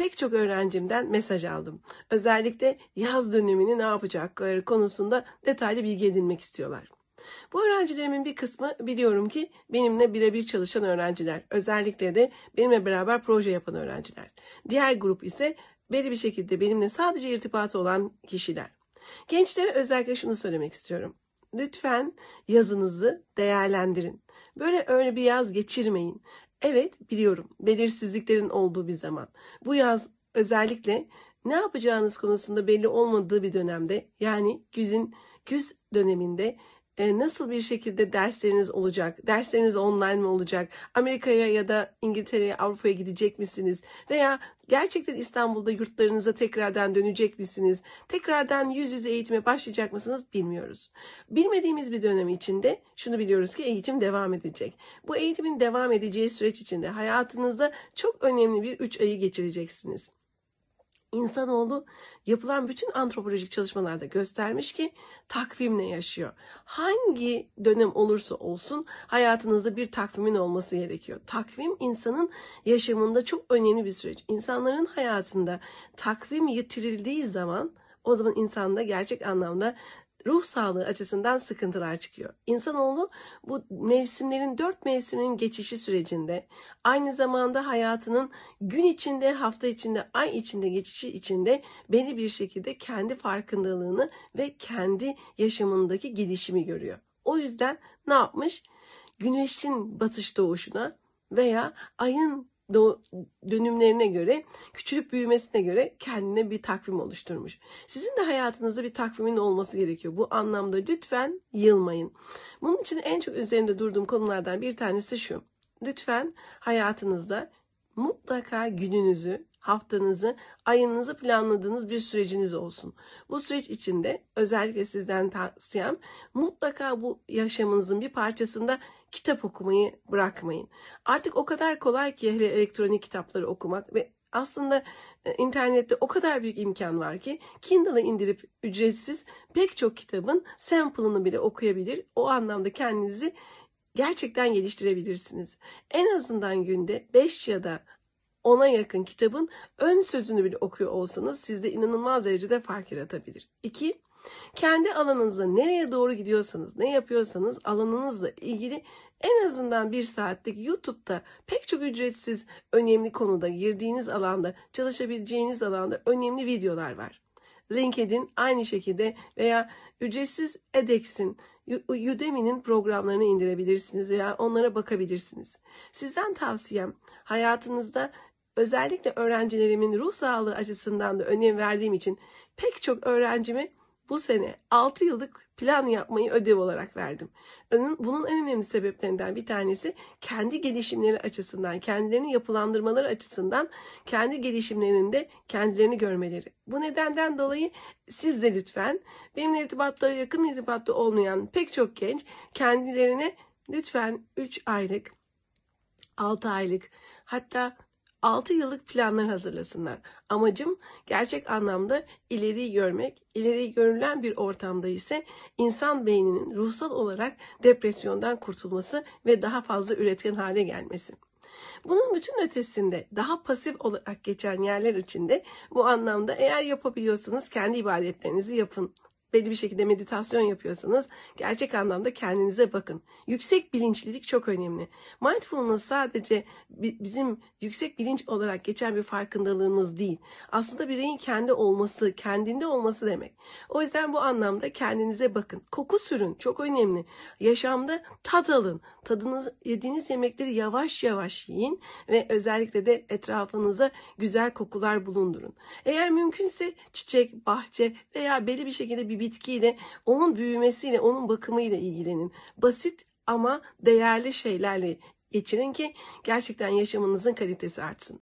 pek çok öğrencimden mesaj aldım. Özellikle yaz dönemini ne yapacakları konusunda detaylı bilgi edinmek istiyorlar. Bu öğrencilerimin bir kısmı biliyorum ki benimle birebir çalışan öğrenciler. Özellikle de benimle beraber proje yapan öğrenciler. Diğer grup ise belli bir şekilde benimle sadece irtibatı olan kişiler. Gençlere özellikle şunu söylemek istiyorum. Lütfen yazınızı değerlendirin. Böyle öyle bir yaz geçirmeyin. Evet biliyorum belirsizliklerin olduğu bir zaman. Bu yaz özellikle ne yapacağınız konusunda belli olmadığı bir dönemde yani güzün güz döneminde e, nasıl bir şekilde dersleriniz olacak? Dersleriniz online mı olacak? Amerika'ya ya da İngiltere'ye, Avrupa'ya gidecek misiniz? Veya gerçekten İstanbul'da yurtlarınıza tekrardan dönecek misiniz? Tekrardan yüz yüze eğitime başlayacak mısınız? Bilmiyoruz. Bilmediğimiz bir dönem içinde şunu biliyoruz ki eğitim devam edecek. Bu eğitimin devam edeceği süreç içinde hayatınızda çok önemli bir 3 ayı geçireceksiniz. İnsanoğlu yapılan bütün antropolojik çalışmalarda göstermiş ki takvimle yaşıyor. Hangi dönem olursa olsun hayatınızda bir takvimin olması gerekiyor. Takvim insanın yaşamında çok önemli bir süreç. İnsanların hayatında takvim yitirildiği zaman o zaman insanda gerçek anlamda ruh sağlığı açısından sıkıntılar çıkıyor. İnsanoğlu bu mevsimlerin dört mevsimin geçişi sürecinde aynı zamanda hayatının gün içinde, hafta içinde, ay içinde geçişi içinde belli bir şekilde kendi farkındalığını ve kendi yaşamındaki gelişimi görüyor. O yüzden ne yapmış? Güneşin batış doğuşuna veya ayın dönümlerine göre, küçülüp büyümesine göre kendine bir takvim oluşturmuş. Sizin de hayatınızda bir takvimin olması gerekiyor. Bu anlamda lütfen yılmayın. Bunun için en çok üzerinde durduğum konulardan bir tanesi şu. Lütfen hayatınızda mutlaka gününüzü, haftanızı, ayınızı planladığınız bir süreciniz olsun. Bu süreç içinde özellikle sizden tavsiyem mutlaka bu yaşamınızın bir parçasında kitap okumayı bırakmayın. Artık o kadar kolay ki elektronik kitapları okumak ve aslında e, internette o kadar büyük imkan var ki Kindle'ı indirip ücretsiz pek çok kitabın sample'ını bile okuyabilir. O anlamda kendinizi gerçekten geliştirebilirsiniz. En azından günde 5 ya da ona yakın kitabın ön sözünü bile okuyor olsanız sizde inanılmaz derecede fark yaratabilir. 2. Kendi alanınızda nereye doğru gidiyorsanız, ne yapıyorsanız alanınızla ilgili en azından bir saatlik YouTube'da pek çok ücretsiz önemli konuda girdiğiniz alanda, çalışabileceğiniz alanda önemli videolar var. LinkedIn aynı şekilde veya ücretsiz Edex'in, Udemy'nin programlarını indirebilirsiniz veya onlara bakabilirsiniz. Sizden tavsiyem hayatınızda özellikle öğrencilerimin ruh sağlığı açısından da önem verdiğim için pek çok öğrencimi bu sene 6 yıllık plan yapmayı ödev olarak verdim. Bunun en önemli sebeplerinden bir tanesi kendi gelişimleri açısından, kendilerini yapılandırmaları açısından kendi gelişimlerinde kendilerini görmeleri. Bu nedenden dolayı siz de lütfen benimle irtibatta yakın irtibatta olmayan pek çok genç kendilerine lütfen 3 aylık, 6 aylık hatta 6 yıllık planlar hazırlasınlar. Amacım gerçek anlamda ileri görmek. İleri görülen bir ortamda ise insan beyninin ruhsal olarak depresyondan kurtulması ve daha fazla üretken hale gelmesi. Bunun bütün ötesinde daha pasif olarak geçen yerler için de bu anlamda eğer yapabiliyorsanız kendi ibadetlerinizi yapın belli bir şekilde meditasyon yapıyorsanız gerçek anlamda kendinize bakın. Yüksek bilinçlilik çok önemli. Mindfulness sadece bizim yüksek bilinç olarak geçen bir farkındalığımız değil. Aslında bireyin kendi olması, kendinde olması demek. O yüzden bu anlamda kendinize bakın. Koku sürün çok önemli. Yaşamda tad alın. Tadınız yediğiniz yemekleri yavaş yavaş yiyin ve özellikle de etrafınıza güzel kokular bulundurun. Eğer mümkünse çiçek, bahçe veya belli bir şekilde bir bir bitkiyle, onun büyümesiyle, onun bakımıyla ilgilenin. Basit ama değerli şeylerle geçirin ki gerçekten yaşamınızın kalitesi artsın.